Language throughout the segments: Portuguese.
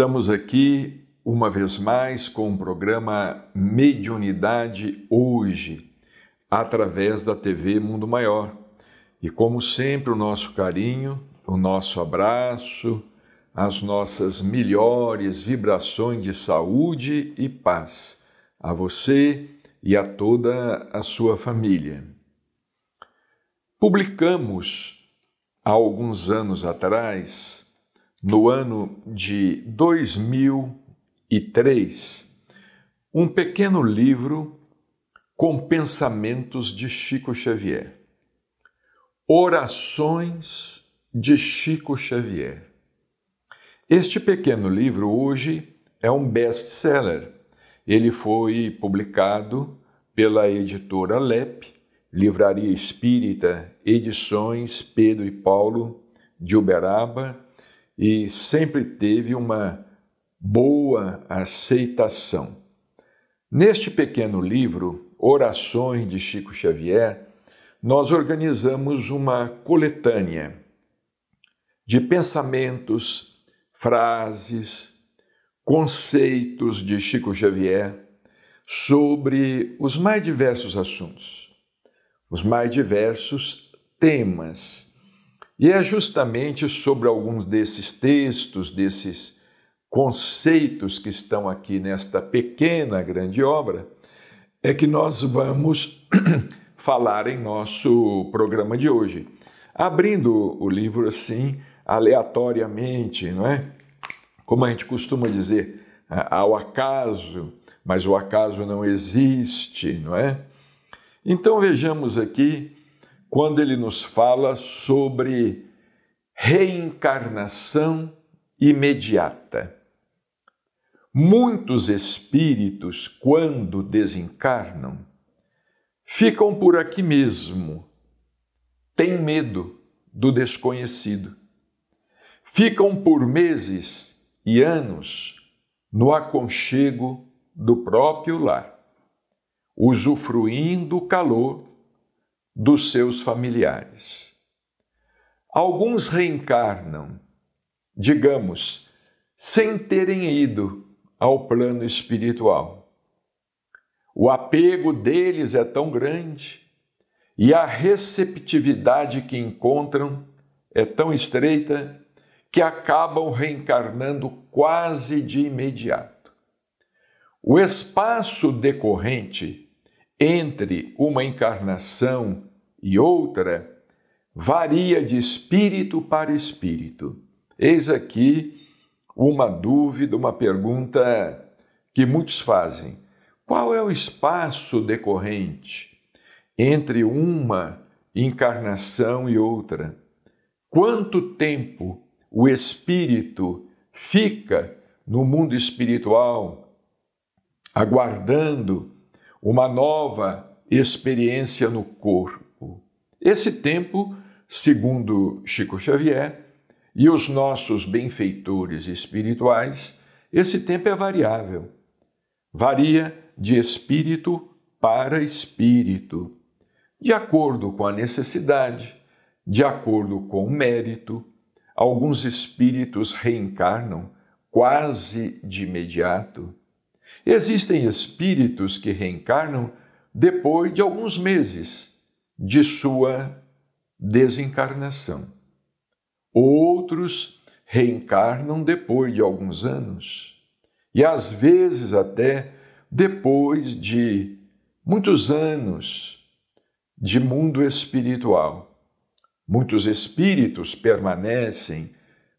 Estamos aqui uma vez mais com o programa Mediunidade Hoje, através da TV Mundo Maior. E como sempre, o nosso carinho, o nosso abraço, as nossas melhores vibrações de saúde e paz a você e a toda a sua família. Publicamos há alguns anos atrás no ano de 2003, um pequeno livro com pensamentos de Chico Xavier. Orações de Chico Xavier. Este pequeno livro hoje é um best-seller. Ele foi publicado pela editora LEP, Livraria Espírita, Edições Pedro e Paulo de Uberaba, e sempre teve uma boa aceitação. Neste pequeno livro, Orações de Chico Xavier, nós organizamos uma coletânea de pensamentos, frases, conceitos de Chico Xavier sobre os mais diversos assuntos, os mais diversos temas e é justamente sobre alguns desses textos, desses conceitos que estão aqui nesta pequena grande obra, é que nós vamos falar em nosso programa de hoje. Abrindo o livro assim, aleatoriamente, não é? Como a gente costuma dizer, ao acaso, mas o acaso não existe, não é? Então vejamos aqui quando ele nos fala sobre reencarnação imediata. Muitos espíritos, quando desencarnam, ficam por aqui mesmo, têm medo do desconhecido. Ficam por meses e anos no aconchego do próprio lar, usufruindo o calor dos seus familiares. Alguns reencarnam, digamos, sem terem ido ao plano espiritual. O apego deles é tão grande e a receptividade que encontram é tão estreita que acabam reencarnando quase de imediato. O espaço decorrente entre uma encarnação e outra varia de espírito para espírito. Eis aqui uma dúvida, uma pergunta que muitos fazem. Qual é o espaço decorrente entre uma encarnação e outra? Quanto tempo o espírito fica no mundo espiritual aguardando uma nova experiência no corpo? Esse tempo, segundo Chico Xavier e os nossos benfeitores espirituais, esse tempo é variável. Varia de espírito para espírito, de acordo com a necessidade, de acordo com o mérito. Alguns espíritos reencarnam quase de imediato. Existem espíritos que reencarnam depois de alguns meses de sua desencarnação. Outros reencarnam depois de alguns anos, e às vezes até depois de muitos anos de mundo espiritual. Muitos espíritos permanecem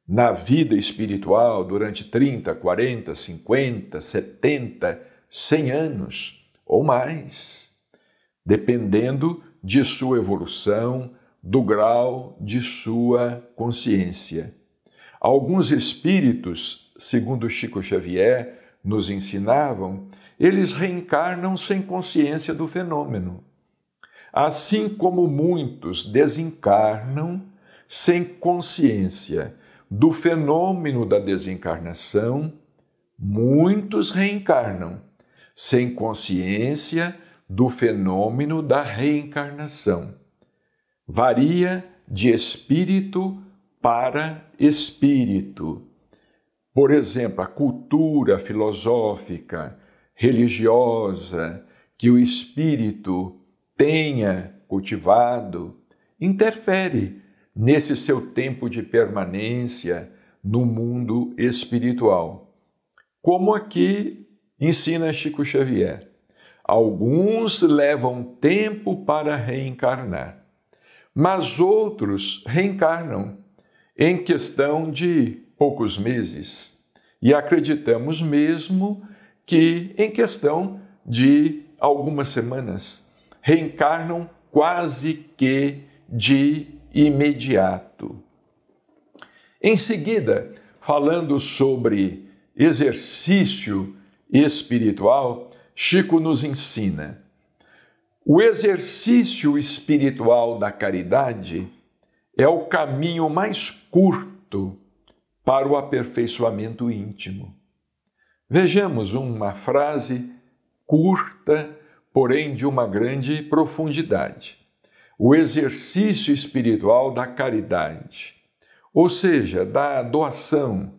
na vida espiritual durante 30, 40, 50, 70, 100 anos ou mais, dependendo de sua evolução, do grau de sua consciência. Alguns espíritos, segundo Chico Xavier nos ensinavam, eles reencarnam sem consciência do fenômeno. Assim como muitos desencarnam sem consciência do fenômeno da desencarnação, muitos reencarnam sem consciência do fenômeno da reencarnação. Varia de espírito para espírito. Por exemplo, a cultura filosófica, religiosa que o espírito tenha cultivado interfere nesse seu tempo de permanência no mundo espiritual. Como aqui ensina Chico Xavier. Alguns levam tempo para reencarnar, mas outros reencarnam em questão de poucos meses. E acreditamos mesmo que, em questão de algumas semanas, reencarnam quase que de imediato. Em seguida, falando sobre exercício espiritual, Chico nos ensina: o exercício espiritual da caridade é o caminho mais curto para o aperfeiçoamento íntimo. Vejamos uma frase curta, porém de uma grande profundidade. O exercício espiritual da caridade, ou seja, da doação,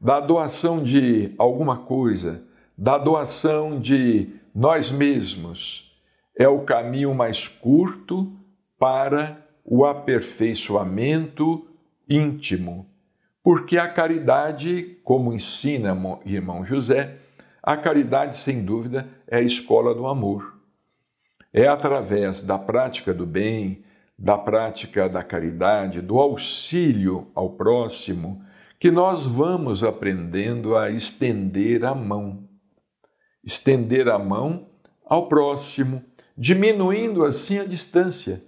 da doação de alguma coisa da doação de nós mesmos é o caminho mais curto para o aperfeiçoamento íntimo. Porque a caridade, como ensina irmão José, a caridade, sem dúvida, é a escola do amor. É através da prática do bem, da prática da caridade, do auxílio ao próximo, que nós vamos aprendendo a estender a mão estender a mão ao próximo, diminuindo assim a distância,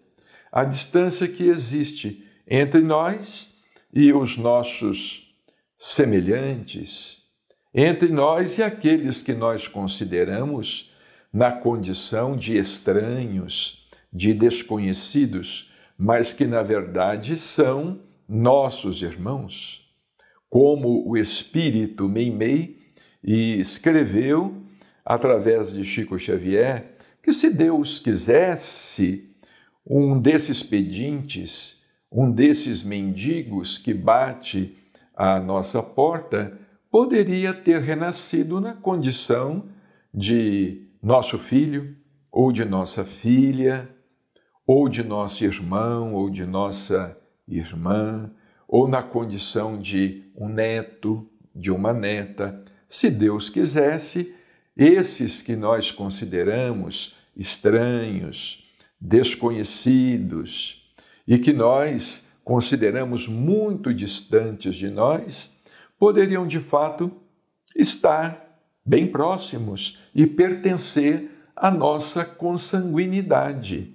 a distância que existe entre nós e os nossos semelhantes, entre nós e aqueles que nós consideramos na condição de estranhos, de desconhecidos, mas que na verdade são nossos irmãos. Como o espírito Meimei escreveu através de Chico Xavier, que se Deus quisesse, um desses pedintes, um desses mendigos que bate à nossa porta, poderia ter renascido na condição de nosso filho, ou de nossa filha, ou de nosso irmão, ou de nossa irmã, ou na condição de um neto, de uma neta, se Deus quisesse, esses que nós consideramos estranhos, desconhecidos e que nós consideramos muito distantes de nós, poderiam de fato estar bem próximos e pertencer à nossa consanguinidade.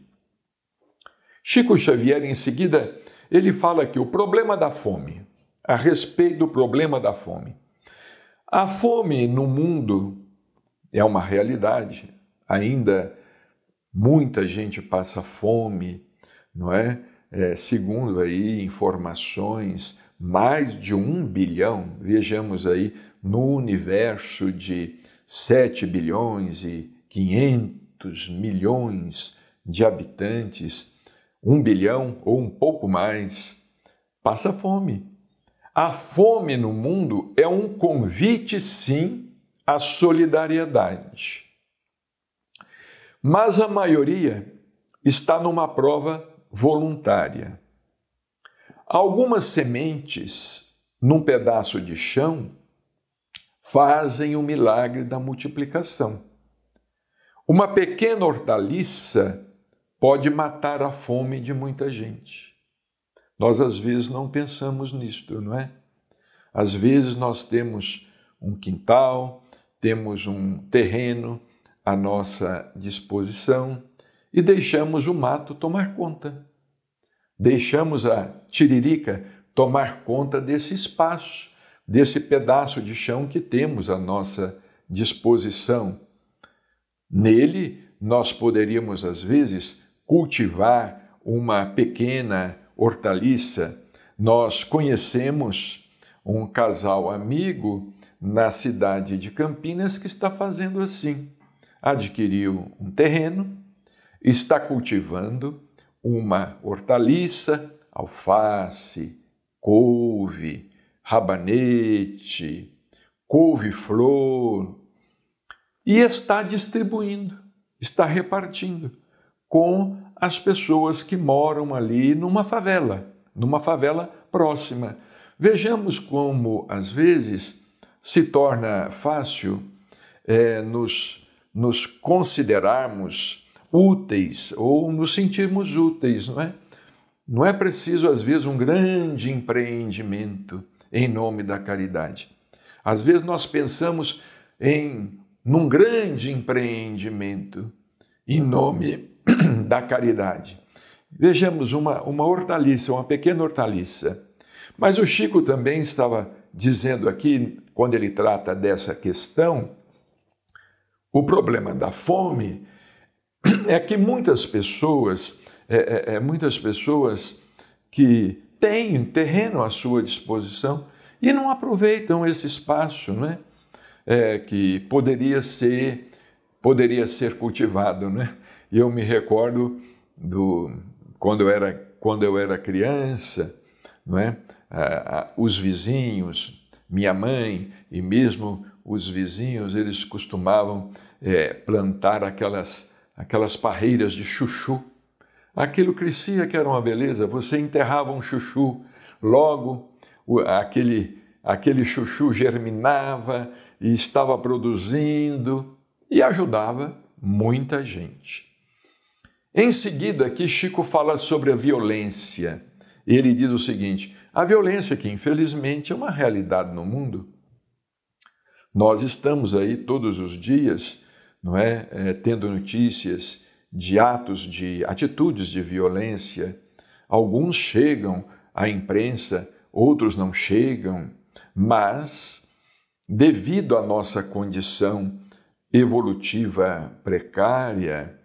Chico Xavier, em seguida, ele fala que o problema da fome, a respeito do problema da fome. A fome no mundo é uma realidade. Ainda muita gente passa fome, não é? é segundo aí informações, mais de um bilhão, vejamos aí, no universo de 7 bilhões e 500 milhões de habitantes, um bilhão ou um pouco mais, passa fome. A fome no mundo é um convite, sim, a solidariedade. Mas a maioria está numa prova voluntária. Algumas sementes num pedaço de chão fazem o milagre da multiplicação. Uma pequena hortaliça pode matar a fome de muita gente. Nós às vezes não pensamos nisto, não é? Às vezes nós temos um quintal, temos um terreno à nossa disposição e deixamos o mato tomar conta. Deixamos a tiririca tomar conta desse espaço, desse pedaço de chão que temos à nossa disposição. Nele, nós poderíamos, às vezes, cultivar uma pequena hortaliça. Nós conhecemos um casal amigo na cidade de Campinas que está fazendo assim. Adquiriu um terreno, está cultivando uma hortaliça, alface, couve, rabanete, couve-flor, e está distribuindo, está repartindo com as pessoas que moram ali numa favela, numa favela próxima. Vejamos como, às vezes, se torna fácil é, nos, nos considerarmos úteis ou nos sentirmos úteis, não é? Não é preciso, às vezes, um grande empreendimento em nome da caridade. Às vezes nós pensamos em num grande empreendimento em nome da caridade. Vejamos uma, uma hortaliça, uma pequena hortaliça. Mas o Chico também estava dizendo aqui, quando ele trata dessa questão, o problema da fome é que muitas pessoas, é, é, é muitas pessoas que têm terreno à sua disposição e não aproveitam esse espaço, não é? é que poderia ser, poderia ser cultivado, né? Eu me recordo do quando eu era quando eu era criança, não é? ah, os vizinhos, minha mãe e mesmo os vizinhos, eles costumavam é, plantar aquelas, aquelas parreiras de chuchu. Aquilo crescia que era uma beleza, você enterrava um chuchu, logo o, aquele, aquele chuchu germinava e estava produzindo e ajudava muita gente. Em seguida, aqui Chico fala sobre a violência ele diz o seguinte: a violência, que infelizmente é uma realidade no mundo, nós estamos aí todos os dias, não é, é tendo notícias de atos, de atitudes de violência. Alguns chegam à imprensa, outros não chegam, mas devido à nossa condição evolutiva precária,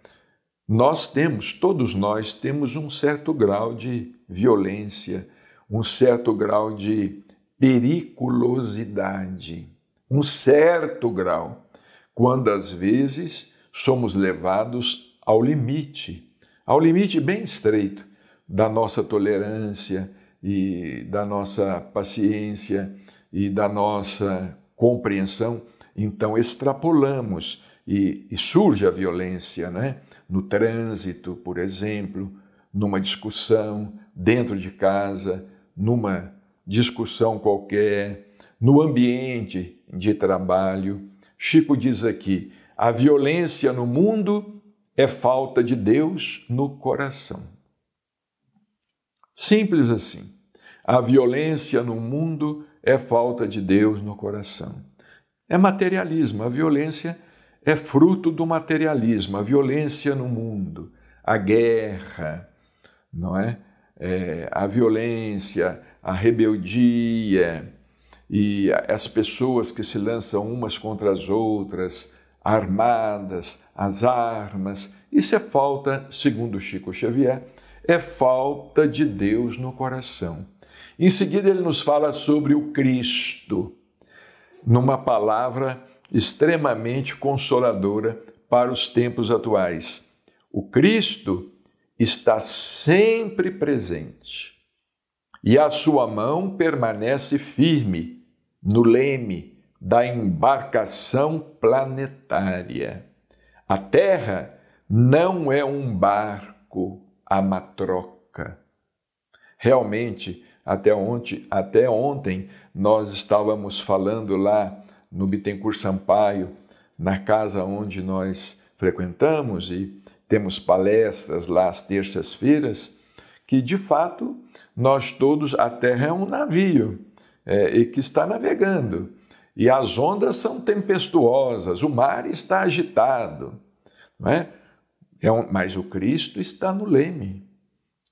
nós temos, todos nós temos um certo grau de violência, um certo grau de periculosidade, um certo grau, quando às vezes somos levados ao limite, ao limite bem estreito da nossa tolerância e da nossa paciência e da nossa compreensão, então extrapolamos e, e surge a violência, né? no trânsito, por exemplo, numa discussão dentro de casa, numa discussão qualquer, no ambiente de trabalho. Chico diz aqui: a violência no mundo é falta de Deus no coração. Simples assim. A violência no mundo é falta de Deus no coração. É materialismo, a violência é fruto do materialismo, a violência no mundo, a guerra, não é? é a violência, a rebeldia e as pessoas que se lançam umas contra as outras, armadas, as armas. Isso é falta, segundo Chico Xavier, é falta de Deus no coração. Em seguida, ele nos fala sobre o Cristo, numa palavra extremamente consoladora para os tempos atuais. O Cristo está sempre presente e a sua mão permanece firme no leme da embarcação planetária. A Terra não é um barco a matroca. Realmente, até ontem, até ontem nós estávamos falando lá no Bittencourt Sampaio, na casa onde nós frequentamos e temos palestras lá às terças-feiras, que de fato nós todos, a Terra é um navio é, e que está navegando. E as ondas são tempestuosas, o mar está agitado, não é? é um, mas o Cristo está no leme.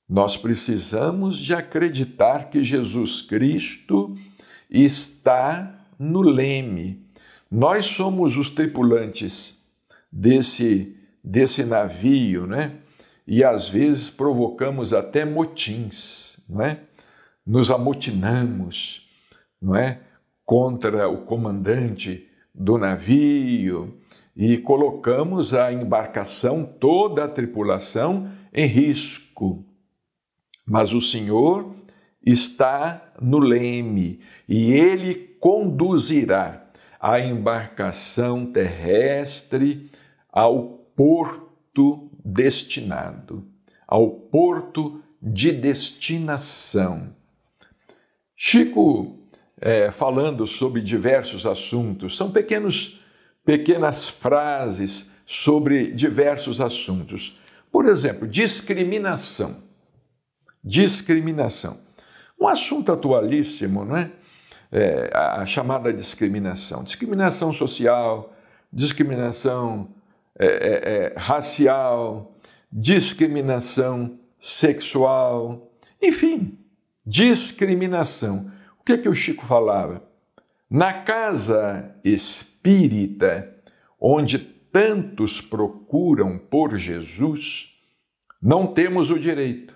Nós precisamos de acreditar que Jesus Cristo está no leme. Nós somos os tripulantes desse, desse navio, né? E às vezes provocamos até motins, né? Nos amotinamos, não é? Contra o comandante do navio e colocamos a embarcação, toda a tripulação, em risco. Mas o Senhor está no leme e ele conduzirá a embarcação terrestre ao porto destinado, ao porto de destinação. Chico, é, falando sobre diversos assuntos, são pequenos, pequenas frases sobre diversos assuntos. Por exemplo, discriminação. Discriminação. Um assunto atualíssimo, não é? é, a chamada discriminação. Discriminação social, discriminação é, é, é, racial, discriminação sexual, enfim, discriminação. O que é que o Chico falava? Na casa espírita, onde tantos procuram por Jesus, não temos o direito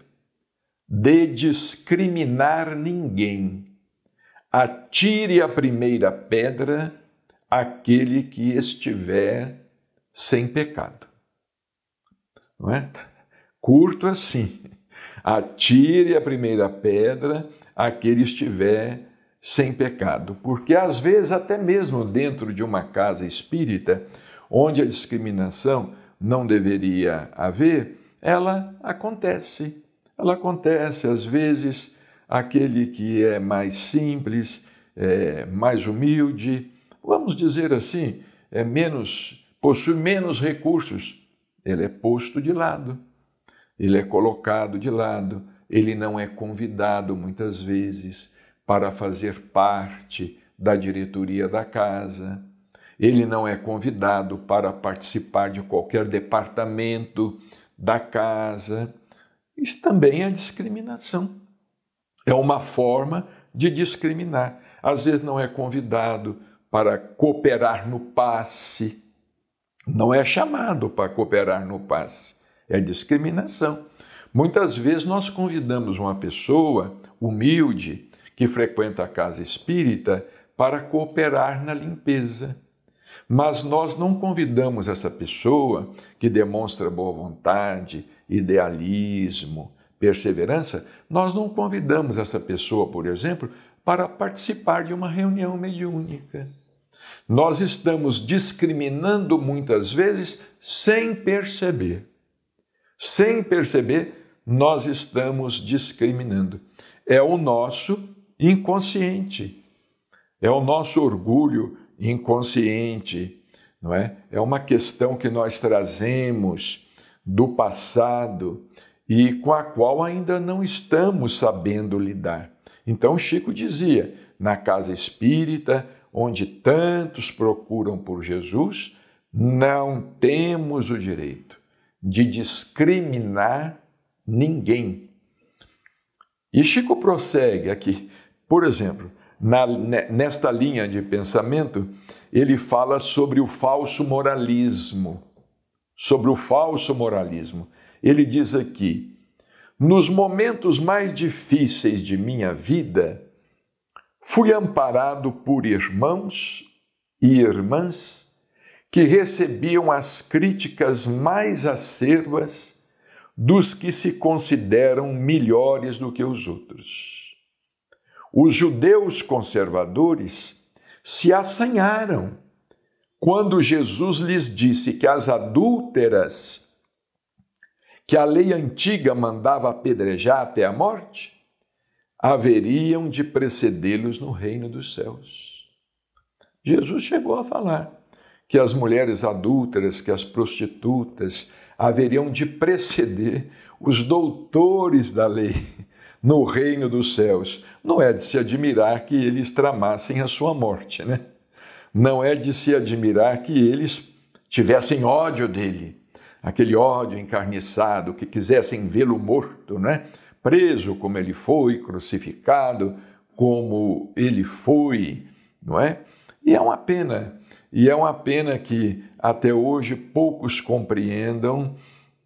de discriminar ninguém Atire a primeira pedra aquele que estiver sem pecado. Não é? Curto assim. Atire a primeira pedra aquele estiver sem pecado. Porque às vezes, até mesmo dentro de uma casa espírita, onde a discriminação não deveria haver, ela acontece. Ela acontece às vezes aquele que é mais simples, é, mais humilde, vamos dizer assim, é menos, possui menos recursos, ele é posto de lado, ele é colocado de lado, ele não é convidado muitas vezes para fazer parte da diretoria da casa, ele não é convidado para participar de qualquer departamento da casa. Isso também é discriminação. É uma forma de discriminar. Às vezes não é convidado para cooperar no passe, não é chamado para cooperar no passe, é discriminação. Muitas vezes nós convidamos uma pessoa humilde que frequenta a casa espírita para cooperar na limpeza. Mas nós não convidamos essa pessoa que demonstra boa vontade, idealismo, perseverança, nós não convidamos essa pessoa, por exemplo, para participar de uma reunião mediúnica. Nós estamos discriminando muitas vezes sem perceber. Sem perceber, nós estamos discriminando. É o nosso inconsciente. É o nosso orgulho inconsciente, não é? É uma questão que nós trazemos do passado, e com a qual ainda não estamos sabendo lidar. Então, Chico dizia: na casa espírita, onde tantos procuram por Jesus, não temos o direito de discriminar ninguém. E Chico prossegue aqui. Por exemplo, na, nesta linha de pensamento, ele fala sobre o falso moralismo. Sobre o falso moralismo. Ele diz aqui: Nos momentos mais difíceis de minha vida, fui amparado por irmãos e irmãs que recebiam as críticas mais acerbas dos que se consideram melhores do que os outros. Os judeus conservadores se assanharam quando Jesus lhes disse que as adúlteras que a lei antiga mandava apedrejar até a morte, haveriam de precedê-los no reino dos céus. Jesus chegou a falar que as mulheres adúlteras, que as prostitutas, haveriam de preceder os doutores da lei no reino dos céus. Não é de se admirar que eles tramassem a sua morte, né? Não é de se admirar que eles tivessem ódio dele aquele ódio encarniçado que quisessem vê-lo morto, né? preso como ele foi, crucificado como ele foi, não é? E é uma pena, e é uma pena que até hoje poucos compreendam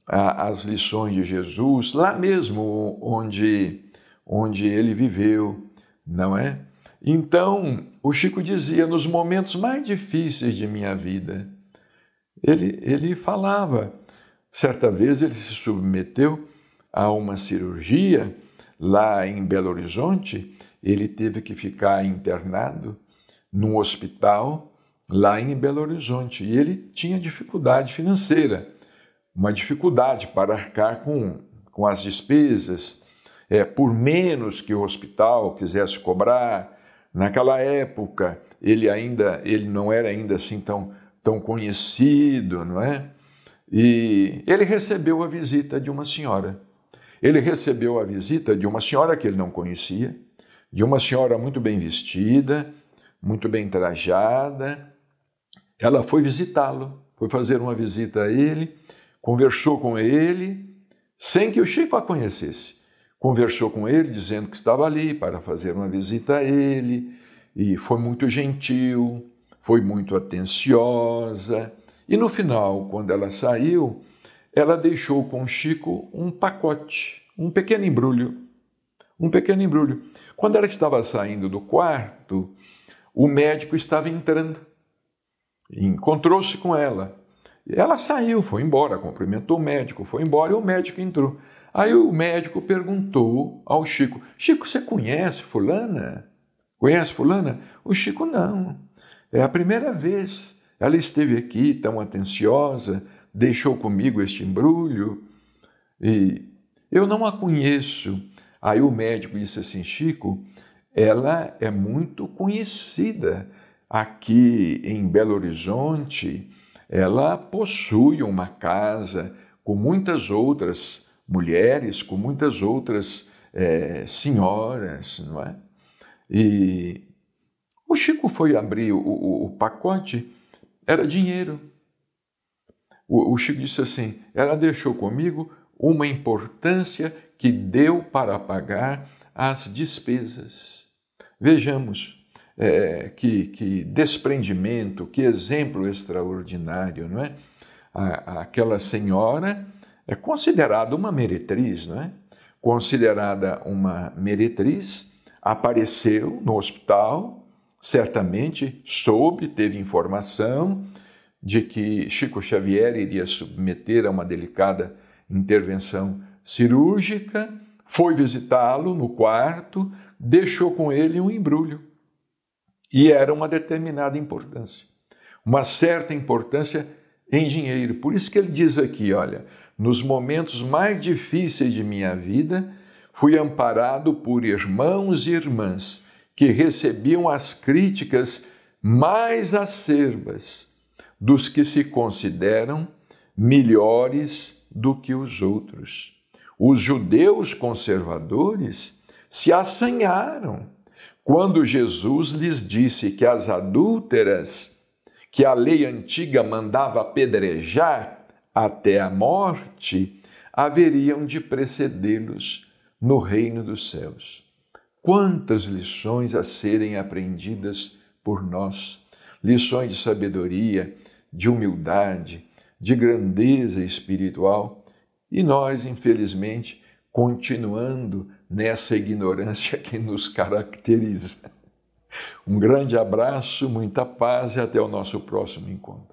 a, as lições de Jesus, lá mesmo onde, onde ele viveu, não é? Então, o Chico dizia: nos momentos mais difíceis de minha vida, ele, ele falava. Certa vez ele se submeteu a uma cirurgia lá em Belo Horizonte, ele teve que ficar internado num hospital lá em Belo Horizonte e ele tinha dificuldade financeira, uma dificuldade para arcar com, com as despesas, é, por menos que o hospital quisesse cobrar. Naquela época, ele ainda ele não era ainda assim tão tão conhecido, não é? E ele recebeu a visita de uma senhora. Ele recebeu a visita de uma senhora que ele não conhecia, de uma senhora muito bem vestida, muito bem trajada. Ela foi visitá-lo, foi fazer uma visita a ele, conversou com ele, sem que o Chico a conhecesse. Conversou com ele, dizendo que estava ali para fazer uma visita a ele, e foi muito gentil, foi muito atenciosa. E no final, quando ela saiu, ela deixou com Chico um pacote, um pequeno embrulho. Um pequeno embrulho. Quando ela estava saindo do quarto, o médico estava entrando. Encontrou-se com ela. Ela saiu, foi embora, cumprimentou o médico, foi embora e o médico entrou. Aí o médico perguntou ao Chico: Chico, você conhece Fulana? Conhece Fulana? O Chico não. É a primeira vez. Ela esteve aqui tão atenciosa, deixou comigo este embrulho e eu não a conheço. Aí o médico disse assim: Chico, ela é muito conhecida aqui em Belo Horizonte. Ela possui uma casa com muitas outras mulheres, com muitas outras é, senhoras, não é? E o Chico foi abrir o, o, o pacote, era dinheiro. O, o Chico disse assim: ela deixou comigo uma importância que deu para pagar as despesas. Vejamos é, que, que, desprendimento, que exemplo extraordinário, não é? A, aquela senhora é considerada uma meretriz, não é? Considerada uma meretriz, apareceu no hospital, certamente soube, teve informação de que Chico Xavier iria submeter a uma delicada intervenção cirúrgica, foi visitá-lo no quarto, deixou com ele um embrulho. E era uma determinada importância, uma certa importância em dinheiro. Por isso que ele diz aqui, olha, nos momentos mais difíceis de minha vida, fui amparado por irmãos e irmãs que recebiam as críticas mais acerbas dos que se consideram melhores do que os outros. Os judeus conservadores se assanharam quando Jesus lhes disse que as adúlteras, que a lei antiga mandava apedrejar até a morte, haveriam de precedê-los no reino dos céus. Quantas lições a serem aprendidas por nós! Lições de sabedoria, de humildade, de grandeza espiritual. E nós, infelizmente, continuando nessa ignorância que nos caracteriza. Um grande abraço, muita paz e até o nosso próximo encontro.